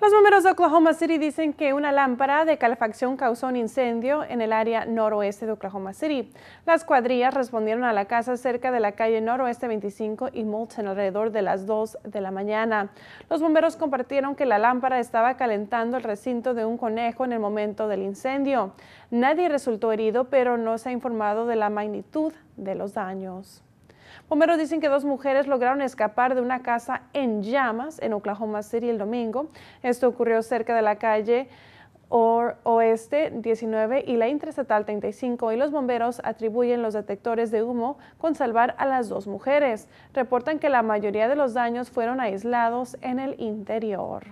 Los bomberos de Oklahoma City dicen que una lámpara de calefacción causó un incendio en el área noroeste de Oklahoma City. Las cuadrillas respondieron a la casa cerca de la calle noroeste 25 y Moulton alrededor de las 2 de la mañana. Los bomberos compartieron que la lámpara estaba calentando el recinto de un conejo en el momento del incendio. Nadie resultó herido, pero no se ha informado de la magnitud de los daños. Bomberos dicen que dos mujeres lograron escapar de una casa en llamas en Oklahoma City el domingo. Esto ocurrió cerca de la calle Oeste 19 y la Interestatal 35 y los bomberos atribuyen los detectores de humo con salvar a las dos mujeres. Reportan que la mayoría de los daños fueron aislados en el interior.